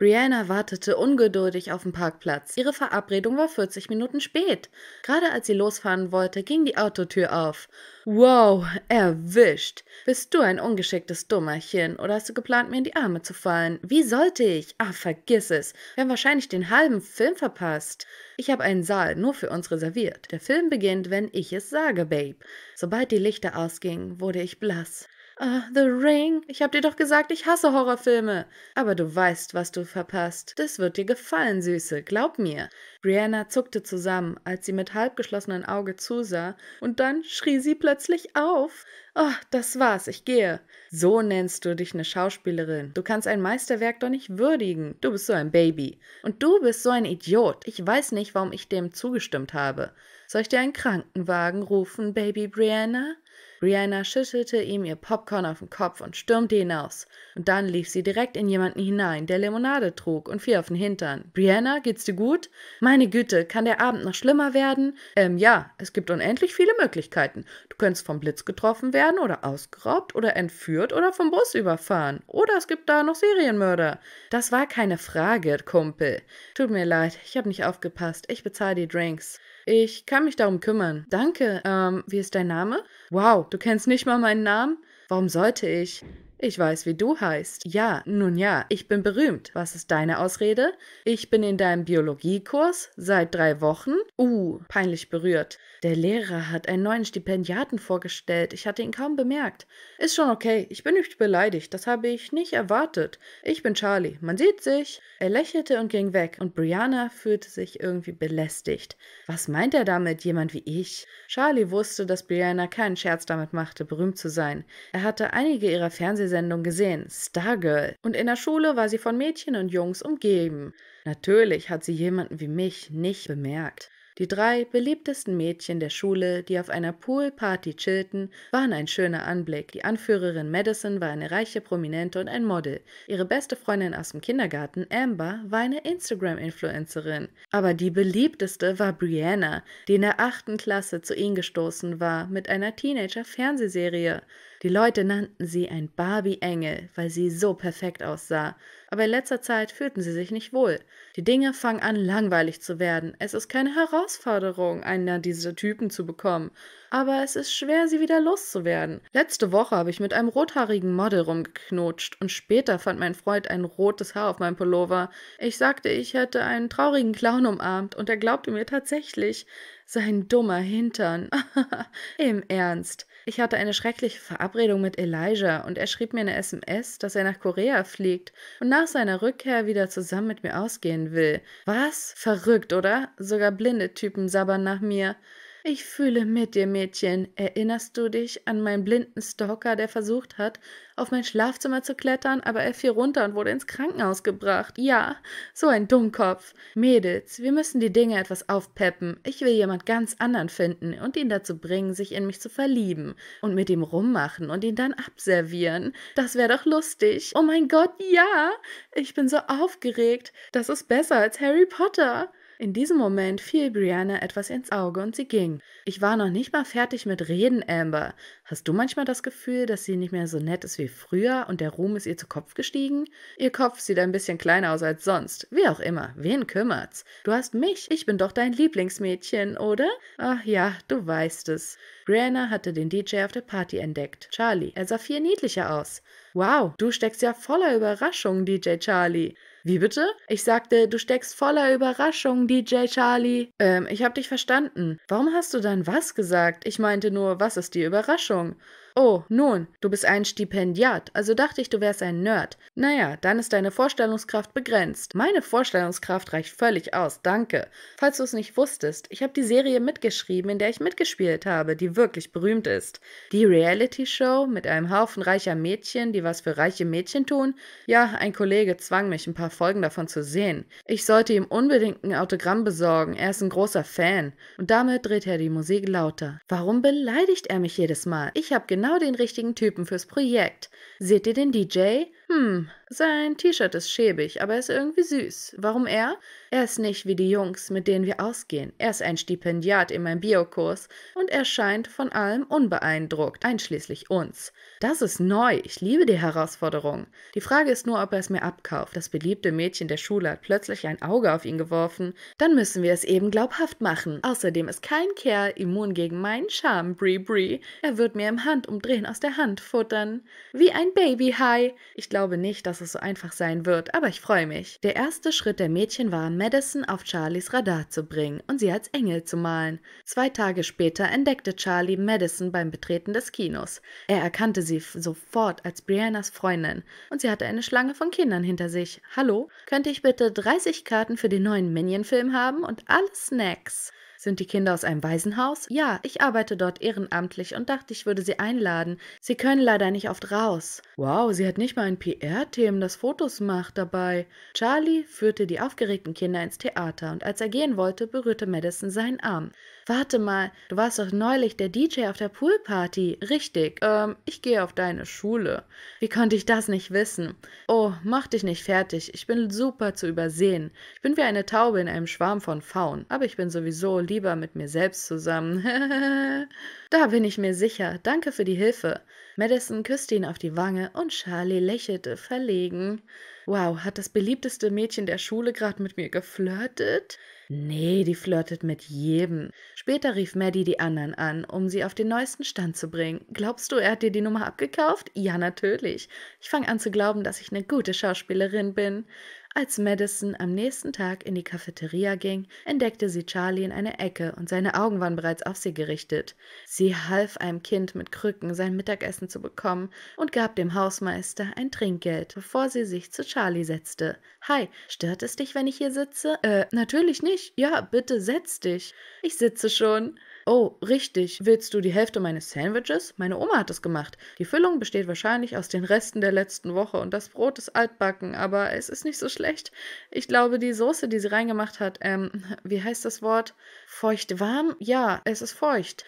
Brianna wartete ungeduldig auf dem Parkplatz. Ihre Verabredung war 40 Minuten spät. Gerade als sie losfahren wollte, ging die Autotür auf. Wow, erwischt. Bist du ein ungeschicktes Dummerchen oder hast du geplant, mir in die Arme zu fallen? Wie sollte ich? Ah, vergiss es. Wir haben wahrscheinlich den halben Film verpasst. Ich habe einen Saal nur für uns reserviert. Der Film beginnt, wenn ich es sage, Babe. Sobald die Lichter ausgingen, wurde ich blass. Uh, The Ring? Ich hab dir doch gesagt, ich hasse Horrorfilme. Aber du weißt, was du verpasst. Das wird dir gefallen, Süße, glaub mir. Brianna zuckte zusammen, als sie mit halbgeschlossenen Augen zusah, und dann schrie sie plötzlich auf. Oh, das war's, ich gehe. So nennst du dich eine Schauspielerin. Du kannst ein Meisterwerk doch nicht würdigen. Du bist so ein Baby. Und du bist so ein Idiot. Ich weiß nicht, warum ich dem zugestimmt habe. Soll ich dir einen Krankenwagen rufen, Baby Brianna? Rihanna schüttelte ihm ihr Popcorn auf den Kopf und stürmte hinaus. Und dann lief sie direkt in jemanden hinein, der Limonade trug und fiel auf den Hintern. Brianna, geht's dir gut? Meine Güte, kann der Abend noch schlimmer werden? Ähm, ja, es gibt unendlich viele Möglichkeiten. Du könntest vom Blitz getroffen werden oder ausgeraubt oder entführt oder vom Bus überfahren. Oder es gibt da noch Serienmörder. Das war keine Frage, Kumpel. Tut mir leid, ich habe nicht aufgepasst. Ich bezahle die Drinks. Ich kann mich darum kümmern. Danke. Ähm, wie ist dein Name? Wow, du kennst nicht mal meinen Namen? Warum sollte ich? Ich weiß, wie du heißt. Ja, nun ja, ich bin berühmt. Was ist deine Ausrede? Ich bin in deinem Biologiekurs seit drei Wochen. Uh, peinlich berührt. Der Lehrer hat einen neuen Stipendiaten vorgestellt. Ich hatte ihn kaum bemerkt. Ist schon okay. Ich bin nicht beleidigt. Das habe ich nicht erwartet. Ich bin Charlie. Man sieht sich. Er lächelte und ging weg. Und Brianna fühlte sich irgendwie belästigt. Was meint er damit? Jemand wie ich? Charlie wusste, dass Brianna keinen Scherz damit machte, berühmt zu sein. Er hatte einige ihrer Fernsehserien Fernsehsendung gesehen, Stargirl. Und in der Schule war sie von Mädchen und Jungs umgeben. Natürlich hat sie jemanden wie mich nicht bemerkt. Die drei beliebtesten Mädchen der Schule, die auf einer Poolparty chillten, waren ein schöner Anblick. Die Anführerin Madison war eine reiche Prominente und ein Model. Ihre beste Freundin aus dem Kindergarten, Amber, war eine Instagram-Influencerin. Aber die beliebteste war Brianna, die in der achten Klasse zu ihnen gestoßen war mit einer Teenager-Fernsehserie. Die Leute nannten sie ein Barbie-Engel, weil sie so perfekt aussah. Aber in letzter Zeit fühlten sie sich nicht wohl. Die Dinge fangen an, langweilig zu werden. Es ist keine Herausforderung, einer dieser Typen zu bekommen. Aber es ist schwer, sie wieder loszuwerden. Letzte Woche habe ich mit einem rothaarigen Model rumgeknutscht und später fand mein Freund ein rotes Haar auf meinem Pullover. Ich sagte, ich hätte einen traurigen Clown umarmt und er glaubte mir tatsächlich. Sein dummer Hintern. Im Ernst. Ich hatte eine schreckliche Verabredung mit Elijah und er schrieb mir eine SMS, dass er nach Korea fliegt und nach seiner Rückkehr wieder zusammen mit mir ausgehen will. Was? Verrückt, oder? Sogar blinde Typen sabbern nach mir. Ich fühle mit dir, Mädchen. Erinnerst du dich an meinen blinden Stalker, der versucht hat, auf mein Schlafzimmer zu klettern, aber er fiel runter und wurde ins Krankenhaus gebracht? Ja, so ein Dummkopf. Mädels, wir müssen die Dinge etwas aufpeppen. Ich will jemand ganz anderen finden und ihn dazu bringen, sich in mich zu verlieben und mit ihm rummachen und ihn dann abservieren. Das wäre doch lustig. Oh mein Gott, ja! Ich bin so aufgeregt. Das ist besser als Harry Potter. In diesem Moment fiel Brianna etwas ins Auge und sie ging. Ich war noch nicht mal fertig mit Reden, Amber. Hast du manchmal das Gefühl, dass sie nicht mehr so nett ist wie früher und der Ruhm ist ihr zu Kopf gestiegen? Ihr Kopf sieht ein bisschen kleiner aus als sonst. Wie auch immer, wen kümmert's? Du hast mich, ich bin doch dein Lieblingsmädchen, oder? Ach ja, du weißt es. Brianna hatte den DJ auf der Party entdeckt. Charlie, er sah viel niedlicher aus. Wow, du steckst ja voller Überraschungen, DJ Charlie. Wie bitte? Ich sagte, du steckst voller Überraschung, DJ Charlie. Ähm, ich hab dich verstanden. Warum hast du dann was gesagt? Ich meinte nur, was ist die Überraschung? Oh, nun, du bist ein Stipendiat, also dachte ich, du wärst ein Nerd. Naja, dann ist deine Vorstellungskraft begrenzt. Meine Vorstellungskraft reicht völlig aus, danke. Falls du es nicht wusstest, ich habe die Serie mitgeschrieben, in der ich mitgespielt habe, die wirklich berühmt ist. Die Reality-Show mit einem Haufen reicher Mädchen, die was für reiche Mädchen tun? Ja, ein Kollege zwang mich, ein paar Folgen davon zu sehen. Ich sollte ihm unbedingt ein Autogramm besorgen, er ist ein großer Fan. Und damit dreht er die Musik lauter. Warum beleidigt er mich jedes Mal? Ich habe genau genau den richtigen Typen fürs Projekt. Seht ihr den DJ? Hm, sein T-Shirt ist schäbig, aber er ist irgendwie süß. Warum er? Er ist nicht wie die Jungs, mit denen wir ausgehen. Er ist ein Stipendiat in meinem Biokurs und er scheint von allem unbeeindruckt, einschließlich uns. Das ist neu. Ich liebe die Herausforderung. Die Frage ist nur, ob er es mir abkauft. Das beliebte Mädchen der Schule hat plötzlich ein Auge auf ihn geworfen. Dann müssen wir es eben glaubhaft machen. Außerdem ist kein Kerl immun gegen meinen Charme, Bri Bri. Er wird mir im Handumdrehen aus der Hand futtern. Wie ein Babyhai. Ich glaube, glaube nicht, dass es so einfach sein wird, aber ich freue mich. Der erste Schritt der Mädchen war, Madison auf Charlies Radar zu bringen und sie als Engel zu malen. Zwei Tage später entdeckte Charlie Madison beim Betreten des Kinos. Er erkannte sie sofort als Briannas Freundin und sie hatte eine Schlange von Kindern hinter sich. Hallo? Könnte ich bitte 30 Karten für den neuen Minion-Film haben und alle Snacks? Sind die Kinder aus einem Waisenhaus? Ja, ich arbeite dort ehrenamtlich und dachte, ich würde sie einladen. Sie können leider nicht oft raus. Wow, sie hat nicht mal ein PR-Team, das Fotos macht dabei. Charlie führte die aufgeregten Kinder ins Theater und als er gehen wollte, berührte Madison seinen Arm. Warte mal, du warst doch neulich der DJ auf der Poolparty. Richtig, ähm, ich gehe auf deine Schule. Wie konnte ich das nicht wissen? Oh, mach dich nicht fertig, ich bin super zu übersehen. Ich bin wie eine Taube in einem Schwarm von Faunen, aber ich bin sowieso lieber mit mir selbst zusammen. da bin ich mir sicher. Danke für die Hilfe. Madison küsste ihn auf die Wange und Charlie lächelte verlegen. Wow, hat das beliebteste Mädchen der Schule gerade mit mir geflirtet? Nee, die flirtet mit jedem. Später rief Maddie die anderen an, um sie auf den neuesten Stand zu bringen. Glaubst du, er hat dir die Nummer abgekauft? Ja, natürlich. Ich fange an zu glauben, dass ich eine gute Schauspielerin bin. Als Madison am nächsten Tag in die Cafeteria ging, entdeckte sie Charlie in einer Ecke und seine Augen waren bereits auf sie gerichtet. Sie half einem Kind mit Krücken, sein Mittagessen zu bekommen und gab dem Hausmeister ein Trinkgeld, bevor sie sich zu Charlie setzte. Hi, stört es dich, wenn ich hier sitze? Äh, natürlich nicht. Ja, bitte setz dich. Ich sitze schon. Oh, richtig. Willst du die Hälfte meines Sandwiches? Meine Oma hat es gemacht. Die Füllung besteht wahrscheinlich aus den Resten der letzten Woche und das Brot ist altbacken, aber es ist nicht so schlecht. Ich glaube, die Soße, die sie reingemacht hat, ähm, wie heißt das Wort? Feucht warm? Ja, es ist feucht.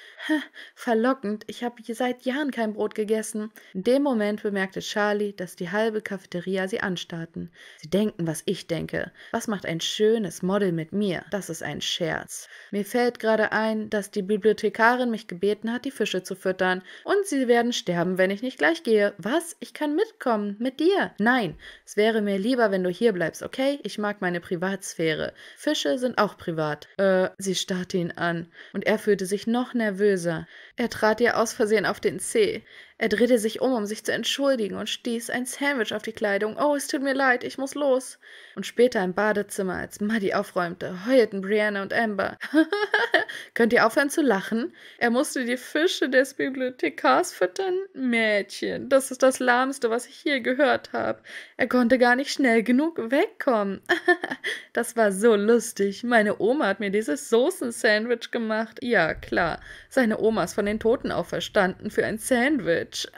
Verlockend, ich habe seit Jahren kein Brot gegessen. In dem Moment bemerkte Charlie, dass die halbe Cafeteria sie anstarrten. Sie denken, was ich denke. Was macht ein schönes Model mit mir? Das ist ein Scherz. Mir fällt gerade ein, dass die Bibliothekarin mich gebeten hat, die Fische zu füttern. Und sie werden sterben, wenn ich nicht gleich gehe. Was? Ich kann mitkommen. Mit dir. Nein, es wäre mir lieber, wenn du hier bleibst, okay? Ich mag meine Privatsphäre. Fische sind auch privat. Äh, sie starrte ihn an, und er fühlte sich noch nervöser. Er trat ihr aus Versehen auf den Zeh. Er drehte sich um, um sich zu entschuldigen und stieß ein Sandwich auf die Kleidung. Oh, es tut mir leid, ich muss los. Und später im Badezimmer, als Muddy aufräumte, heulten Brianna und Amber. Könnt ihr aufhören zu lachen? Er musste die Fische des Bibliothekars füttern? Mädchen, das ist das Lahmste, was ich je gehört habe. Er konnte gar nicht schnell genug wegkommen. das war so lustig. Meine Oma hat mir dieses Soßen-Sandwich gemacht. Ja, klar. Seine Oma ist von den Toten auferstanden für ein Sandwich. Deutsch.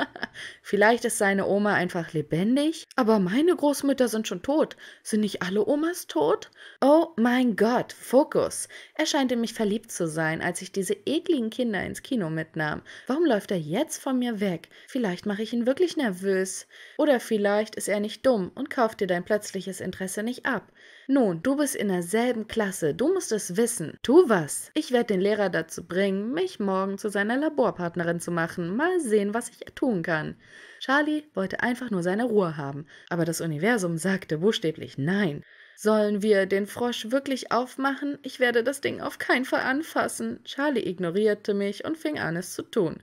Vielleicht ist seine Oma einfach lebendig, aber meine Großmütter sind schon tot. Sind nicht alle Omas tot? Oh mein Gott, Fokus. Er scheint in mich verliebt zu sein, als ich diese ekligen Kinder ins Kino mitnahm. Warum läuft er jetzt von mir weg? Vielleicht mache ich ihn wirklich nervös. Oder vielleicht ist er nicht dumm und kauft dir dein plötzliches Interesse nicht ab. Nun, du bist in derselben Klasse, du musst es wissen. Tu was. Ich werde den Lehrer dazu bringen, mich morgen zu seiner Laborpartnerin zu machen. Mal sehen, was ich tun kann. Charlie wollte einfach nur seine Ruhe haben, aber das Universum sagte buchstäblich Nein. Sollen wir den Frosch wirklich aufmachen? Ich werde das Ding auf keinen Fall anfassen. Charlie ignorierte mich und fing an, es zu tun.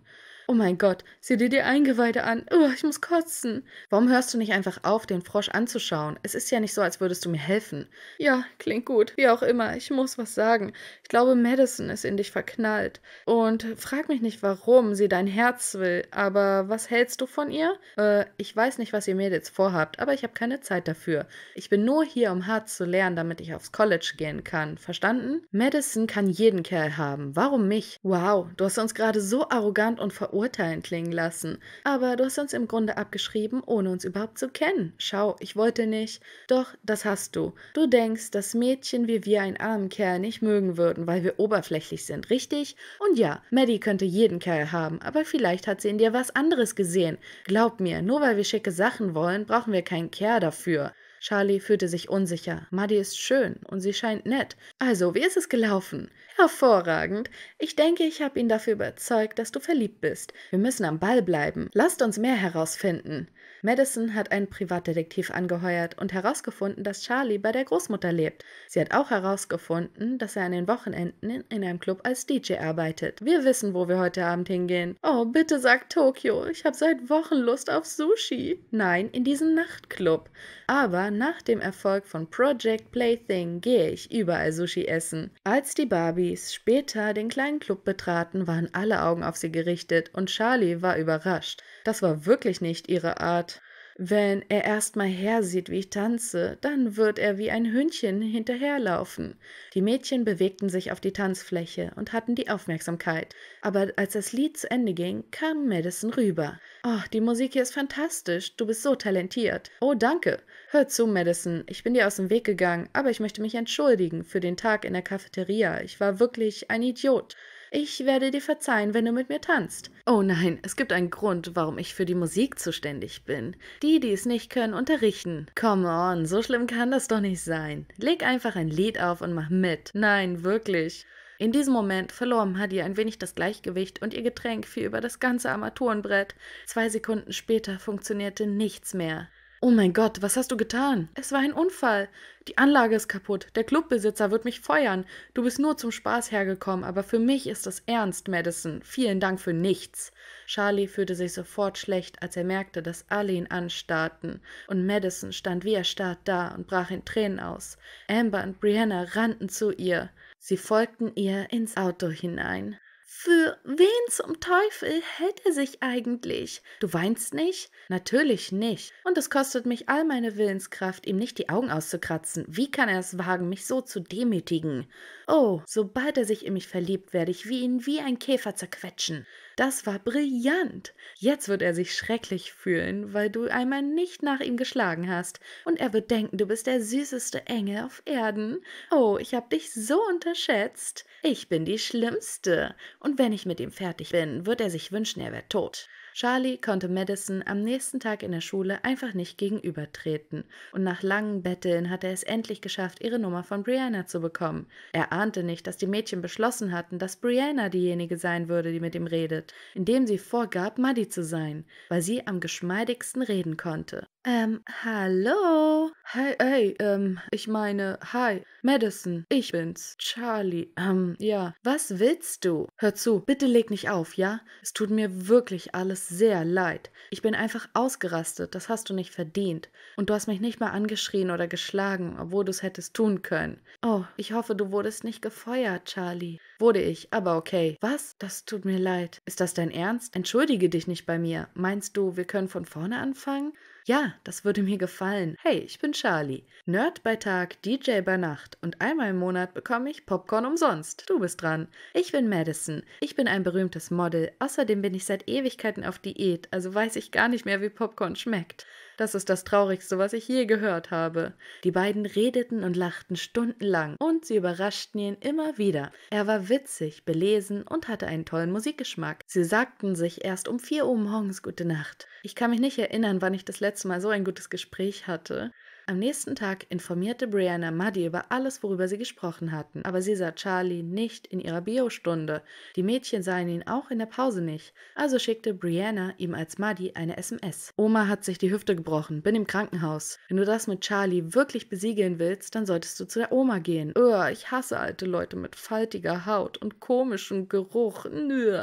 Oh mein Gott, sieh dir die Eingeweide an. Oh, ich muss kotzen. Warum hörst du nicht einfach auf, den Frosch anzuschauen? Es ist ja nicht so, als würdest du mir helfen. Ja, klingt gut. Wie auch immer, ich muss was sagen. Ich glaube, Madison ist in dich verknallt. Und frag mich nicht, warum sie dein Herz will. Aber was hältst du von ihr? Äh, ich weiß nicht, was ihr Mädels vorhabt, aber ich habe keine Zeit dafür. Ich bin nur hier, um hart zu lernen, damit ich aufs College gehen kann. Verstanden? Madison kann jeden Kerl haben. Warum mich? Wow, du hast uns gerade so arrogant und verurteilt Urteilen klingen lassen. Aber du hast uns im Grunde abgeschrieben, ohne uns überhaupt zu kennen. Schau, ich wollte nicht. Doch, das hast du. Du denkst, dass Mädchen wie wir einen armen Kerl nicht mögen würden, weil wir oberflächlich sind, richtig? Und ja, Maddie könnte jeden Kerl haben, aber vielleicht hat sie in dir was anderes gesehen. Glaub mir, nur weil wir schicke Sachen wollen, brauchen wir keinen Kerl dafür. Charlie fühlte sich unsicher. Maddie ist schön und sie scheint nett. Also, wie ist es gelaufen? Hervorragend. Ich denke, ich habe ihn dafür überzeugt, dass du verliebt bist. Wir müssen am Ball bleiben. Lasst uns mehr herausfinden. Madison hat einen Privatdetektiv angeheuert und herausgefunden, dass Charlie bei der Großmutter lebt. Sie hat auch herausgefunden, dass er an den Wochenenden in, einem Club als DJ arbeitet. Wir wissen, wo wir heute Abend hingehen. Oh, bitte sag Tokio, ich habe seit Wochen Lust auf Sushi. Nein, in diesen Nachtclub. Aber nach dem Erfolg von Project Plaything gehe ich überall Sushi essen. Als die Barbies später den kleinen Club betraten, waren alle Augen auf sie gerichtet und Charlie war überrascht. Das war wirklich nicht ihre Art. Wenn er erst erstmal hersieht, wie ich tanze, dann wird er wie ein Hündchen hinterherlaufen. Die Mädchen bewegten sich auf die Tanzfläche und hatten die Aufmerksamkeit. Aber als das Lied zu Ende ging, kam Madison rüber. Oh, die Musik hier ist fantastisch. Du bist so talentiert. Oh, danke. Hör zu, Madison. Ich bin dir aus dem Weg gegangen, aber ich möchte mich entschuldigen für den Tag in der Cafeteria. Ich war wirklich ein Idiot. Ich werde dir verzeihen, wenn du mit mir tanzt. Oh nein, es gibt einen Grund, warum ich für die Musik zuständig bin. Die, die es nicht können, unterrichten. Come on, so schlimm kann das doch nicht sein. Leg einfach ein Lied auf und mach mit. Nein, wirklich. In diesem Moment verlor Mahdi ein wenig das Gleichgewicht und ihr Getränk fiel über das ganze Armaturenbrett. Zwei Sekunden später funktionierte nichts mehr. Oh mein Gott, was hast du getan? Es war ein Unfall. Die Anlage ist kaputt. Der Clubbesitzer wird mich feuern. Du bist nur zum Spaß hergekommen, aber für mich ist das ernst, Madison. Vielen Dank für nichts. Charlie fühlte sich sofort schlecht, als er merkte, dass alle ihn anstarrten. Und Madison stand wie erstarrt da und brach in Tränen aus. Amber und Brianna rannten zu ihr. Sie folgten ihr ins Auto hinein. Für wen zum Teufel hält er sich eigentlich? Du weinst nicht? Natürlich nicht. Und es kostet mich all meine Willenskraft, ihm nicht die Augen auszukratzen. Wie kann er es wagen, mich so zu demütigen? Oh, sobald er sich in mich verliebt, werde ich wie ihn wie ein Käfer zerquetschen. Das war brillant. Jetzt wird er sich schrecklich fühlen, weil du einmal nicht nach ihm geschlagen hast. Und er wird denken, du bist der süßeste Engel auf Erden. Oh, ich habe dich so unterschätzt. Ich bin die Schlimmste. Und wenn ich mit ihm fertig bin, wird er sich wünschen, er wäre tot. Charlie konnte Madison am nächsten Tag in der Schule einfach nicht gegenübertreten und nach langen Betteln hatte er es endlich geschafft, ihre Nummer von Brianna zu bekommen. Er ahnte nicht, dass die Mädchen beschlossen hatten, dass Brianna diejenige sein würde, die mit ihm redet, indem sie vorgab, Maddie zu sein, weil sie am geschmeidigsten reden konnte. Ähm, hallo? Hey, hey, ähm, ich meine, hi, Madison, ich bin's, Charlie, ähm, ja. Was willst du? Hör zu, bitte leg nicht auf, ja? Es tut mir wirklich alles sehr leid. Ich bin einfach ausgerastet, das hast du nicht verdient. Und du hast mich nicht mal angeschrien oder geschlagen, obwohl du es hättest tun können. Oh, ich hoffe, du wurdest nicht gefeuert, Charlie. Wurde ich, aber okay. Was? Das tut mir leid. Ist das dein Ernst? Entschuldige dich nicht bei mir. Meinst du, wir können von vorne anfangen? Ja, das würde mir gefallen. Hey, ich bin Charlie. Nerd bei Tag, DJ bei Nacht und einmal im Monat bekomme ich Popcorn umsonst. Du bist dran. Ich bin Madison. Ich bin ein berühmtes Model. Außerdem bin ich seit Ewigkeiten auf Diät, also weiß ich gar nicht mehr, wie Popcorn schmeckt. Das ist das Traurigste, was ich je gehört habe. Die beiden redeten und lachten stundenlang und sie überraschten ihn immer wieder. Er war witzig, belesen und hatte einen tollen Musikgeschmack. Sie sagten sich erst um vier Uhr morgens gute Nacht. Ich kann mich nicht erinnern, wann ich das letzte Mal so ein gutes Gespräch hatte. Am nächsten Tag informierte Brianna Muddy über alles, worüber sie gesprochen hatten, aber sie sah Charlie nicht in ihrer Biostunde. Die Mädchen sahen ihn auch in der Pause nicht, also schickte Brianna ihm als Muddy eine SMS. Oma hat sich die Hüfte gebrochen, bin im Krankenhaus. Wenn du das mit Charlie wirklich besiegeln willst, dann solltest du zu der Oma gehen. Uah, ich hasse alte Leute mit faltiger Haut und komischem Geruch. Nö.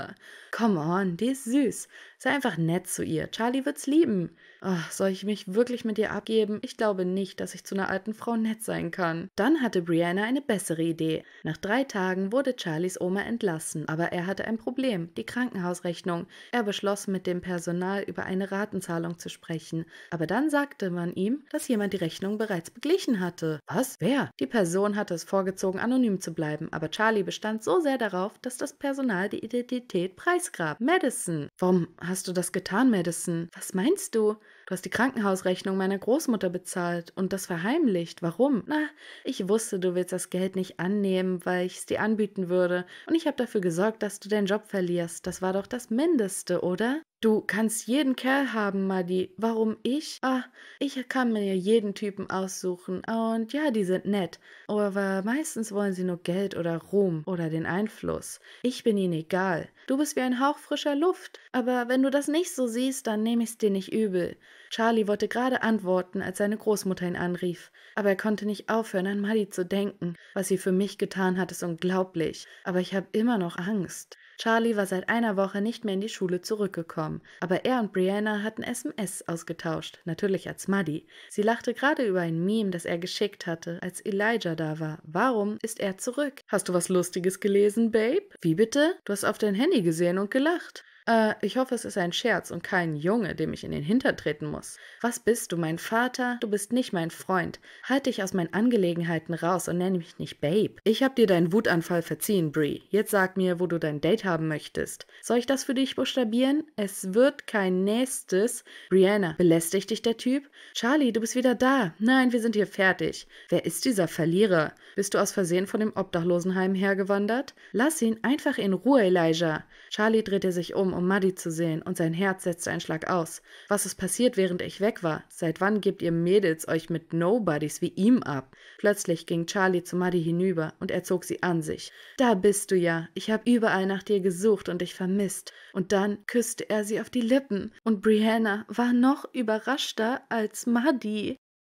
Come on, die ist süß. Sei einfach nett zu ihr. Charlie wird's lieben. Ach, soll ich mich wirklich mit ihr abgeben? Ich glaube nicht, dass ich zu einer alten Frau nett sein kann. Dann hatte Brianna eine bessere Idee. Nach drei Tagen wurde Charlies Oma entlassen, aber er hatte ein Problem, die Krankenhausrechnung. Er beschloss, mit dem Personal über eine Ratenzahlung zu sprechen. Aber dann sagte man ihm, dass jemand die Rechnung bereits beglichen hatte. Was? Wer? Die Person hatte es vorgezogen, anonym zu bleiben, aber Charlie bestand so sehr darauf, dass das Personal die Identität preisgab. Madison. Warum hast hast du das getan, Madison? Was meinst du? Du hast die Krankenhausrechnung meiner Großmutter bezahlt und das verheimlicht. Warum? Na, ich wusste, du willst das Geld nicht annehmen, weil ich es dir anbieten würde. Und ich habe dafür gesorgt, dass du deinen Job verlierst. Das war doch das Mindeste, oder? Du kannst jeden Kerl haben, Madi. Warum ich? Ah, ich kann mir jeden Typen aussuchen. Und ja, die sind nett. Aber meistens wollen sie nur Geld oder Ruhm oder den Einfluss. Ich bin ihnen egal. Du bist wie ein Hauch frischer Luft. Aber wenn du das nicht so siehst, dann nehme ich es dir nicht übel. Charlie wollte gerade antworten, als seine Großmutter ihn anrief. Aber er konnte nicht aufhören, an Madi zu denken. Was sie für mich getan hat, ist unglaublich. Aber ich habe immer noch Angst. Charlie war seit einer Woche nicht mehr in die Schule zurückgekommen, aber er und Brianna hatten SMS ausgetauscht, natürlich als Muddy. Sie lachte gerade über ein Meme, das er geschickt hatte, als Elijah da war. Warum ist er zurück? Hast du was Lustiges gelesen, Babe? Wie bitte? Du hast auf dein Handy gesehen und gelacht. Äh, ich hoffe, es ist ein Scherz und kein Junge, dem ich in den Hintern treten muss. Was bist du, mein Vater? Du bist nicht mein Freund. Halt dich aus meinen Angelegenheiten raus und nenne mich nicht Babe. Ich hab dir deinen Wutanfall verziehen, Brie. Jetzt sag mir, wo du dein Date haben möchtest. Soll ich das für dich buchstabieren? Es wird kein nächstes. Brianna, belästigt dich der Typ? Charlie, du bist wieder da. Nein, wir sind hier fertig. Wer ist dieser Verlierer? Bist du aus Versehen von dem Obdachlosenheim hergewandert? Lass ihn einfach in Ruhe, Elijah. Charlie drehte sich um um Maddy zu sehen, und sein Herz setzte einen Schlag aus. Was ist passiert, während ich weg war? Seit wann gebt ihr Mädels euch mit Nobodies wie ihm ab? Plötzlich ging Charlie zu Maddy hinüber, und er zog sie an sich. Da bist du ja. Ich habe überall nach dir gesucht und dich vermisst. Und dann küsste er sie auf die Lippen. Und Brianna war noch überraschter als Maddy.